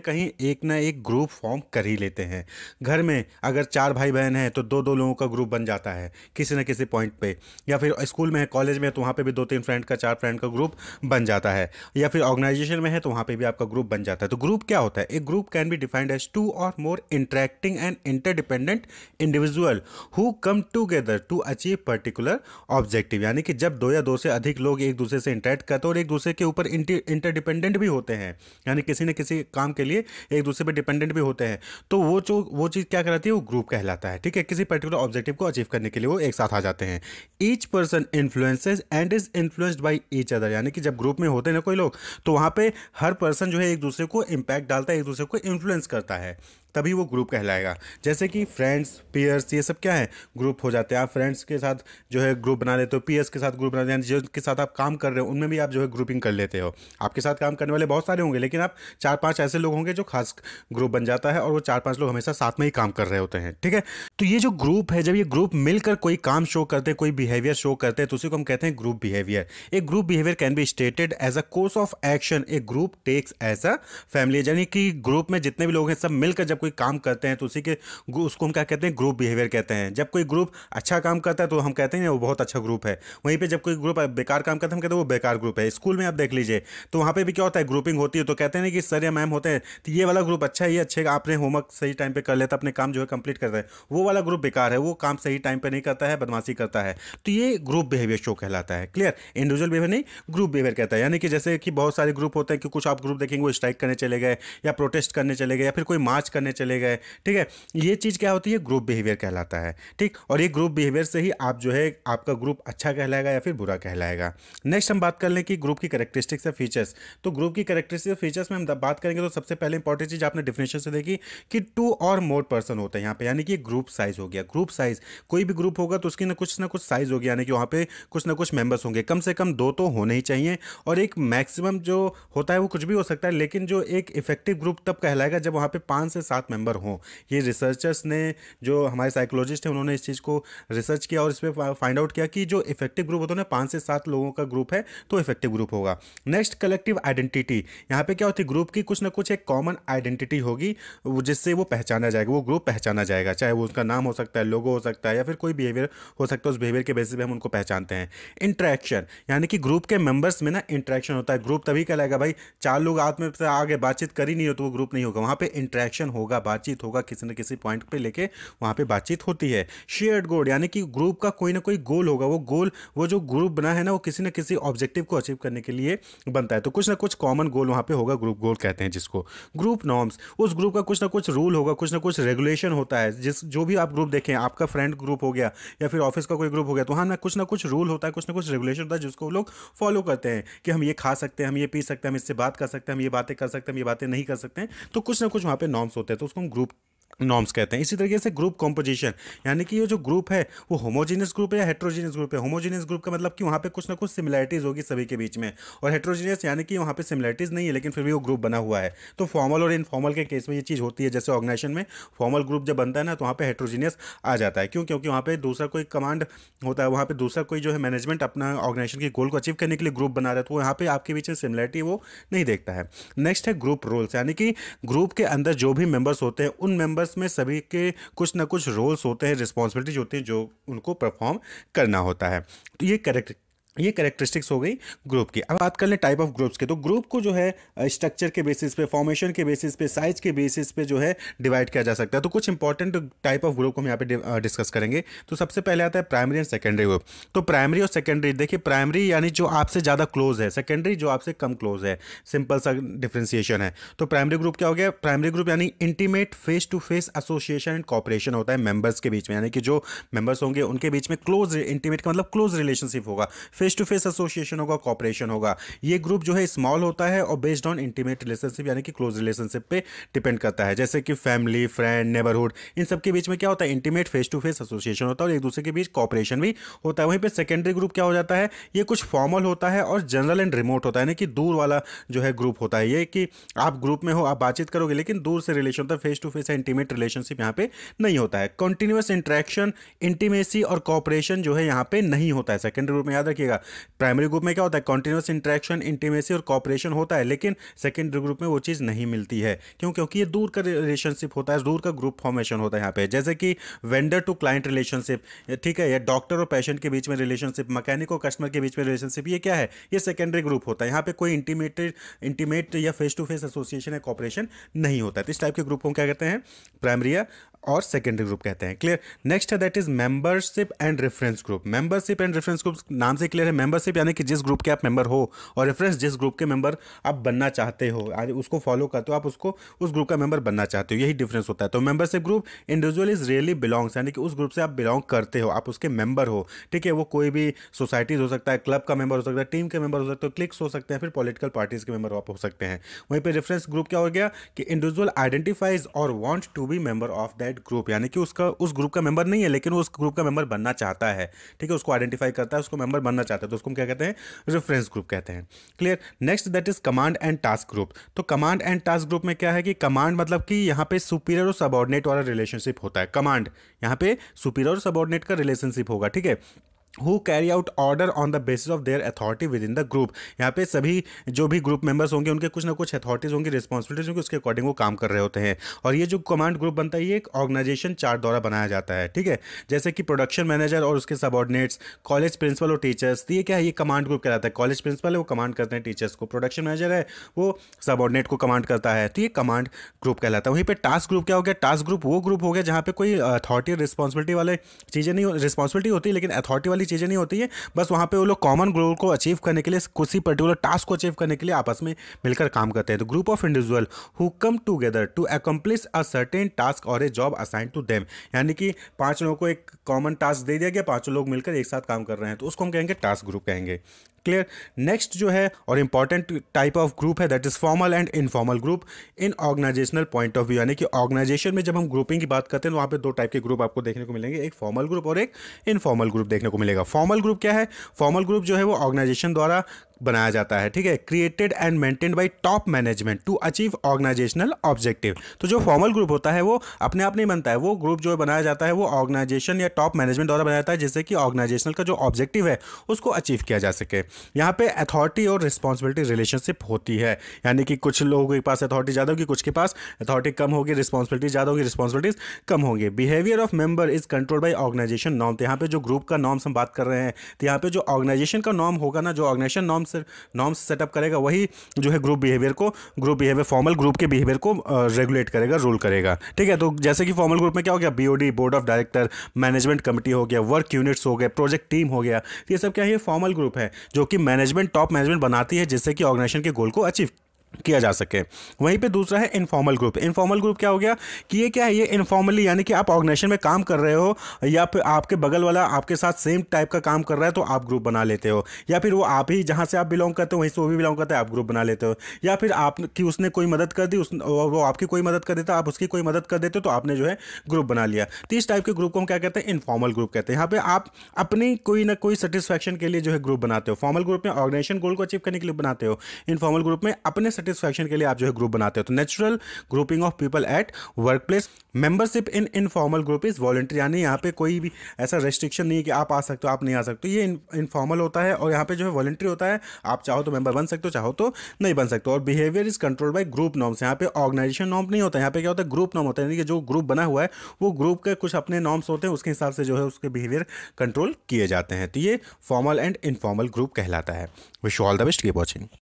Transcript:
कहीं एक ना एक ग्रुप फॉर्म कर ही लेते हैं घर में अगर चार भाई बहन हैं तो दो दो लोगों का ग्रुप बन जाता है किसी न किसी पॉइंट पे या फिर स्कूल में है कॉलेज में है तो वहाँ पे भी दो तीन फ्रेंड का चार फ्रेंड का ग्रुप बन जाता है या फिर ऑर्गेनाइजेशन में है तो वहाँ पे भी आपका ग्रुप बन जाता है तो ग्रुप क्या होता है एक group can be defined as two और more interacting and interdependent individual who come together to achieve particular objective यानी कि जब दो या दो से अधिक लोग एक दूसरे से इंटरेक्ट करते हैं और एक दूसरे के ऊपर इंटरडिपेंडेंट भी होते हैं यानी किसी न किसी काम के के लिए एक दूसरे पर डिपेंडेंट भी होते हैं तो वो जो वो चीज़ क्या कहलाती है वो ग्रुप कहलाता है ठीक है किसी पर्टिकुलर ऑब्जेक्टिव को अचीव करने के लिए वो एक साथ आ जाते हैं each person influences and is influenced by each other यानी कि जब ग्रुप में होते हैं ना कोई लोग तो वहाँ पर हर पर्सन जो है एक दूसरे को इम्पैक्ट डालता है एक दूसरे को इन्फ्लुएंस करता है तभी वो ग्रुप कहलाएगा जैसे कि फ्रेंड्स पीयर्स ये सब क्या है ग्रुप हो जाते हैं आप फ्रेंड्स के साथ जो है ग्रुप बना लेते हो पीयर्स के साथ ग्रुप बनाते हैं जिनके साथ आप काम कर रहे हो उनमें भी आप जो है ग्रुपिंग कर लेते हो आपके साथ काम करने वाले बहुत सारे होंगे लेकिन आप चार पाँच ऐसे लोग होंगे जो खास ग्रुप बन जाता है और वो चार पाँच लोग हमेशा साथ में ही काम कर रहे होते हैं ठीक है तो ये जो ग्रुप है जब ये ग्रुप मिलकर कोई काम शो करते हैं कोई बिहेवियर शो करते हैं तो उसी को हम कहते हैं group behaviour a group behaviour can be stated as a course of action a group takes as a family यानी कि ग्रुप में जितने भी लोग हैं सब मिलकर जब कोई काम करते हैं तो उसी के उसको हम क्या कहते हैं ग्रुप बिहेवियर कहते हैं जब कोई ग्रुप अच्छा काम करता है तो हम कहते हैं वो बहुत अच्छा ग्रुप है वहीं पर जब कोई ग्रुप बेकार काम करता है हम कहते हैं वो बेकार ग्रुप है स्कूल में आप देख लीजिए तो वहाँ पर भी क्या होता है ग्रुपिंग होती है तो कहते हैं कि सर या मैम होते हैं तो ये वाला ग्रुप अच्छा ही अच्छे आपने होमवर्क सही टाइम पर कर लेता अपने काम जो है कंप्लीट करता है वो वाला ग्रुप बेकार है वो काम सही टाइम पर नहीं करता है बदमाशी करता है तो ये ग्रुप बिहेवियर शो कहलाता है क्लियर इंडिविजुअल बिहेवियर नहीं ग्रुप बिहेवियर कहता है यानी कि जैसे कि बहुत सारे ग्रुप होते हैं कि कुछ आप ग्रुप देखेंगे वो स्ट्राइक करने चले गए या प्रोटेस्ट करने चले गए या फिर कोई मार्च करने चले गए ठीक है ये चीज़ क्या होती है ग्रुप बिहेवियर कहलाता है ठीक और ये ग्रुप बिहेवियर से ही आप जो है आपका ग्रुप अच्छा कहलाएगा या फिर बुरा कहलाएगा नेक्स्ट हम बात कर लें कि ग्रुप की करेक्टरिस्टिक्स या फीचर्स तो ग्रुप की करेक्टरिस्टिक्स फीचर्स में हम बात करेंगे तो सबसे पहले इंपॉर्टेंट चीज़ आपने डिफिनेशन से देखी कि टू और मोर पर्सन होते हैं यहाँ पर यानी कि ग्रुप साइज हो गया ग्रुप साइज कोई भी ग्रुप होगा तो उसकी ना कुछ ना कुछ साइज होगी यानी कि वहाँ पर कुछ ना कुछ मेंबर्स होंगे कम से कम दो तो होने ही चाहिए और एक मैक्सिमम जो होता है वो कुछ भी हो सकता है लेकिन जो एक इफेक्टिव ग्रुप तब कहलाएगा जब वहाँ पर पाँच से सात सात मेंबर हों ये रिसर्चर्स ने जो हमारे साइकोलॉजिस्ट हैं उन्होंने इस चीज़ को रिसर्च किया और इस पर फाइंड आउट किया कि जो इफेक्टिव ग्रुप होता है ना पाँच से सात लोगों का ग्रुप है तो इफेक्टिव ग्रुप होगा नेक्स्ट कलेक्टिव आइडेंटिटी यहाँ पर क्या होती है ग्रुप की कुछ ना कुछ एक कॉमन आइडेंटिटी होगी जिससे वो पहचाना जाएगा वो ग्रुप पहचाना जाएगा चाहे वो उसका नाम हो सकता है लोगो हो सकता है या फिर कोई बिहेवियर हो सकता है उस बिहेवियर के बेसिस पर हम उनको पहचानते हैं इंट्रैक्शन यानी कि ग्रुप के मेंबर्स में ना इंट्रैक्शन होता है ग्रुप तभी कहलाएगा भाई चार लोग आत्म आगे बातचीत करी नहीं हो तो वो ग्रुप नहीं होगा वहाँ पर इंट्रैक्शन हो होगा बातचीत होगा किसी न किसी पॉइंट पे लेके वहाँ पे बातचीत होती है शेयर्ड गोल यानी कि ग्रुप का कोई ना कोई गोल होगा वो गोल वो जो ग्रुप बना है ना वो किसी न किसी ऑब्जेक्टिव को अचीव करने के लिए बनता है तो कुछ ना कुछ कॉमन गोल वहाँ पर होगा ग्रुप गोल कहते हैं जिसको ग्रुप नॉर्म्स उस ग्रुप का कुछ ना कुछ रूल होगा कुछ ना कुछ रेगुलेशन होता है जिस जो भी आप ग्रुप देखें आपका फ्रेंड ग्रुप हो गया या फिर ऑफिस का कोई ग्रुप हो गया तो हाँ ना कुछ ना कुछ रूल होता है कुछ ना कुछ रेगुलेशन होता है जिसको लोग फॉलो करते हैं कि हम ये खा सकते हैं हम ये पी सकते हैं हम इससे बात कर सकते हैं हम ये बातें कर सकते हैं हम ये बातें नहीं कर सकते हैं तो कुछ ना कुछ वहाँ पर नॉर्म्स होते हैं है तो उसको हम ग्रुप नॉर्म्स कहते हैं इसी तरीके से ग्रुप कॉम्पोजिशन यानी कि ये जो ग्रुप है वो होमोजीनियस ग्रुप है या हेट्रोजीनियस ग्रुप है होमोजीनियस ग्रुप का मतलब कि वहाँ पे कुछ ना कुछ सिमिलैरिटीज़ होगी सभी के बीच में और हेट्रोजीनियस यानी कि वहाँ पे सिमिलैरिटीज़ नहीं है लेकिन फिर भी वो ग्रुप बना हुआ है तो फॉर्मल और इनफॉर्मल के केस में ये चीज़ होती है जैसे ऑर्गनाइजेशन में फॉर्मल ग्रुप जब बनता है ना तो वहाँ पर हेट्रोजीनियस आ जाता है क्यों क्योंकि वहाँ पर दूसरा कोई कमांड होता है वहाँ पर दूसरा कोई जो है मैनेजमेंट अपना ऑर्गनाइजेशन के गोल को अचीव करने के लिए ग्रुप बना रहा है तो यहाँ पर आपके बीच में सिमिलैरिटी वो नहीं देखता है नेक्स्ट है ग्रुप रोल्स यानी कि ग्रुप के अंदर जो भी मेम्बर्स होते हैं उन मेम्बर कैंपस में सभी के कुछ ना कुछ रोल्स होते हैं रिस्पॉन्सिबिलिटीज होती हैं जो उनको परफॉर्म करना होता है तो ये करेक्ट ये करेक्टरिस्टिक्स हो गई ग्रुप की अब बात कर लें टाइप ऑफ ग्रुप्स के तो ग्रुप को जो है स्ट्रक्चर के बेसिस पे फॉर्मेशन के बेसिस पे साइज के बेसिस पे जो है डिवाइड किया जा सकता है तो कुछ इंपॉर्टेंट टाइप ऑफ ग्रुप को हम यहाँ पे डिस्कस करेंगे तो सबसे पहले आता है प्राइमरी एंड सेकेंडरी ग्रुप तो प्राइमरी और सेकेंडरी देखिए प्राइमरी यानी जो आपसे ज़्यादा क्लोज है सेकेंडरी जो आपसे कम क्लोज है सिंपल सा डिफ्रेंसिएशन है तो प्राइमरी ग्रुप क्या हो गया प्राइमरी ग्रुप यानी intimate face to face association and cooperation होता है मेम्बर्स के बीच में यानी कि जो मेम्बर्स होंगे उनके बीच में क्लोज इंटीमेट का मतलब क्लोज रिलेशनशिप होगा फेस टू फेस एसोसिएशन होगा कॉपरेशन होगा ये ग्रुप जो है स्मॉल होता है और बेस्ड ऑन इंटीमेट रिलेशनशिप यानी कि क्लोज रिलेशनशिप पे डिपेंड करता है जैसे कि फैमिली फ्रेंड नेबरहुड इन सब के बीच में क्या होता है intimate face to face association होता है और एक दूसरे के बीच कॉपरेशन भी होता है वहीं पर सेकेंडरी ग्रुप क्या हो जाता है ये कुछ फॉर्मल होता है और जनरल एंड रिमोट होता है यानी कि दूर वाला जो है ग्रुप होता है ये कि आप ग्रुप में हो आप बातचीत करोगे लेकिन दूर से रिलेशन होता है face to face intimate relationship यहाँ पे नहीं होता है कंटिन्यूस इंट्रैक्शन इंटीमेसी और कॉपरेशन जो है यहाँ पे नहीं होता है सेकेंडरी ग्रुप में याद रखिएगा जाएगा प्राइमरी ग्रुप में क्या होता है कॉन्टिन्यूस इंट्रैक्शन इंटीमेसी और कॉपरेशन होता है लेकिन सेकेंडरी ग्रुप में वो चीज़ नहीं मिलती है क्यों क्योंकि ये दूर का रिलेशनशिप होता है दूर का ग्रुप फॉर्मेशन होता है यहाँ पे जैसे कि वेंडर टू क्लाइंट रिलेशनशिप ठीक है या डॉक्टर और पेशेंट के बीच में रिलेशनशिप मैकेनिक और कस्टमर के बीच में रिलेशनशिप ये क्या है ये सेकेंडरी ग्रुप होता है यहाँ पे कोई इंटीमेटेड इंटीमेट या फेस टू फेस एसोसिएशन या कॉपरेशन नहीं होता है तो इस टाइप के ग्रुप को क्या कहते हैं प्राइमरी या और सेकेंडरी ग्रुप कहते हैं क्लियर नेक्स्ट है that is membership and reference group membership and reference group नाम से क्लियर है मेंबरशिप यानी कि जिस ग्रुप के आप मेंबर हो और रेफरेंस जिस ग्रुप के मेंबर आप बनना चाहते हो आज उसको फॉलो करते हो आप उसको उस ग्रुप का मेंबर बनना चाहते हो यही डिफरेंस होता है तो membership group individual is really belongs यानी कि उस ग्रुप से आप बिलोंग करते हो आप उसके मेंबर हो ठीक है वो कोई भी सोसाइटीज़ हो सकता है क्लब का मेंबर हो सकता है टीम के मेंबर हो सकते हो क्लिक्स हो सकते हैं फिर पॉलिटिकल पार्टीज़ के मेंबर आप हो सकते हैं वहीं पर रेफरेंस ग्रुप क्या हो गया कि इंडिविजुअल आइडेंटिफाइज और want to be member of that side group यानी कि उसका उस ग्रुप का मेंबर नहीं है लेकिन वो उस ग्रुप का मेंबर बनना चाहता है ठीक है उसको आइडेंटिफाई करता है उसको मेंबर बनना चाहता है तो उसको हम क्या कहते हैं रेफरेंस ग्रुप कहते हैं clear next that is command and task group तो कमांड एंड टास्क ग्रुप में क्या है कि कमांड मतलब कि यहाँ पे सुपीरियर और सबॉर्डिनेट वाला रिलेशनशिप होता है कमांड यहाँ पे सुपीरियर और सबॉर्डिनेट का रिलेशनशिप होगा ठीक है who carry out order on the basis of their authority within the group यहाँ पे सभी जो भी ग्रुप मेंबर्स होंगे उनके कुछ ना कुछ अथॉरिटीज़ होंगी रिस्पॉन्सिबिलिटीज होंगी उसके अकॉर्डिंग वो काम कर रहे होते हैं और ये जो कमांड ग्रुप बनता है ये एक ऑर्गेनाइजेशन चार्ट द्वारा बनाया जाता है ठीक है जैसे कि प्रोडक्शन मैनेजर और उसके सबॉर्डिनेट्स कॉलेज प्रिंसिपल और टीचर्स तो ये क्या है ये कमांड ग्रुप कहलाता है कॉलेज प्रिंसिपल है वो कमांड करते हैं टीचर्स को प्रोडक्शन मैनेजर है वो सबॉर्डिनेट को कमांड करता है तो ये कमांड ग्रुप कहलाता है वहीं पर टास्क ग्रुप क्या हो गया टास्क ग्रुप वो ग्रुप हो गया जहाँ पे कोई अथॉरिटी रिस्पॉन्सिबिलिटी वाले चीज़ें नहीं रिस्पॉन्सिबिलिटी होती लेकिन अथॉरिटी वाली बड़ी चीज़ें नहीं होती हैं बस वहाँ पर वो लोग कॉमन ग्रोल को अचीव करने के लिए किसी पर्टिकुलर टास्क को अचीव करने के लिए आपस में मिलकर काम करते हैं तो group of individual who come together to accomplish a certain task और a job assign to them यानी कि पाँच लोगों को एक कॉमन टास्क दे दिया गया पाँचों लोग मिलकर एक साथ काम कर रहे हैं तो उसको हम कहेंगे टास्क ग्रुप कहेंगे क्लियर नेक्स्ट जो है और इंपॉर्टेंट टाइप ऑफ ग्रुप है that is formal and informal group in organizational point of view यानी कि ऑर्गेनाइजेशन में जब हम ग्रुपिंग की बात करते हैं तो वहां पे दो टाइप के ग्रुप आपको देखने को मिलेंगे एक फॉर्मल ग्रुप और एक इनफॉर्मल ग्रुप देखने को मिलेगा फॉर्मल ग्रुप क्या है फॉर्मल ग्रुप जो है वो ऑर्गेनाइजेशन द्वारा बनाया जाता है ठीक है created and maintain by top management to achieve organizational objective तो जो फॉर्मल ग्रुप होता है वो अपने आप नहीं बनता है वो ग्रुप जो बनाया जाता है वो ऑर्गेनाइजेशन या टॉप मैनेजमेंट द्वारा बनाया जाता है जिससे कि ऑर्गेनाइजेशनल का जो ऑब्जेक्टिव है उसको अचीव किया जा सके यहाँ पे अथॉरिटी और रिस्पॉन्सिबिलिटी रिलेशनशिप होती है यानी कि कुछ लोगों के पास अथॉरिटी ज़्यादा होगी कुछ के पास अथॉरिटी कम होगी रिस्पॉन्सिबिलिटी ज़्यादा होगी रिस्पॉन्सिबिलिटीज कम होंगी behaviour of member is control by organization नॉम तो यहाँ पे जो ग्रुप का नॉम्स हम बात कर रहे हैं तो यहाँ पे जो ऑर्गेनाइजेशन का नॉम होगा ना जो ऑर्गेनाइजेशन नॉम नॉर्म्स नॉर्म्स सेटअप करेगा वही जो है ग्रुप बिहेवियर को ग्रुप बिहेवियर फॉर्मल ग्रुप के बिहेवियर को रेगुलेट करेगा रूल करेगा ठीक है तो जैसे कि फॉर्मल ग्रुप में क्या हो गया BOD board of director management committee हो गया वर्क यूनिट्स हो गए प्रोजेक्ट टीम हो गया ये सब क्या है फॉर्मल ग्रुप है जो कि मैनेजमेंट टॉप मैनेजमेंट बनाती है जिससे कि ऑर्गेनाइजेशन के गोल को अचीव किया जा सके वहीं पे दूसरा है इनफॉर्मल ग्रुप इनफॉर्मल ग्रुप क्या हो गया कि ये क्या है ये इनफॉर्मली यानी कि आप ऑर्गेनाइजेशन में काम कर रहे हो या फिर आपके बगल वाला आपके साथ सेम टाइप का काम कर रहा है तो आप ग्रुप बना लेते हो या फिर वो आप ही जहाँ से आप बिलोंग करते हो वहीं से वो भी बिलोंग करता है आप ग्रुप बना लेते हो या फिर आपकी उसने कोई मदद कर दी उस वो आपकी कोई मदद कर देता आप उसकी कोई मदद कर देते हो तो आपने जो है ग्रुप बना लिया तो इस टाइप के ग्रुप को हम क्या कहते हैं इनफॉर्मल ग्रुप कहते हैं यहाँ पर आप अपनी कोई ना कोई सेटिस्फैक्शन के लिए जो है ग्रुप बनाते हो फॉर्मल ग्रुप में ऑर्गेनाइजेशन गोल को अचीव करने के लिए बनाते हो इनफॉर्मल ग्रुप में अपने सेटिस्फेक्शन के लिए आप जो है ग्रुप बनाते हो तो natural grouping of people at work place membership in informal group is voluntary यानी यहाँ पे कोई भी ऐसा रेस्ट्रिक्शन नहीं है कि आप आ सकते हो आप नहीं आ सकते ये इनफॉर्मल होता है और यहाँ पे जो है वॉलेंट्री होता है आप चाहो तो मेंबर बन सकते हो चाहो तो नहीं बन सकते और behaviour is control by group norms यहाँ पे ऑर्गेनाइजेशन नॉर्म नहीं होता यहाँ पे क्या होता है ग्रुप नॉर्म होता है यानी कि जो ग्रुप बना हुआ है वो ग्रुप के कुछ अपने नॉर्म्स होते हैं उसके हिसाब से जो है उसके बिहेवियर कंट्रोल किए जाते हैं तो ये फॉर्मल एंड इनफॉर्मल ग्रुप कहलाता है विश ऑल द बेस्ट की वॉचिंग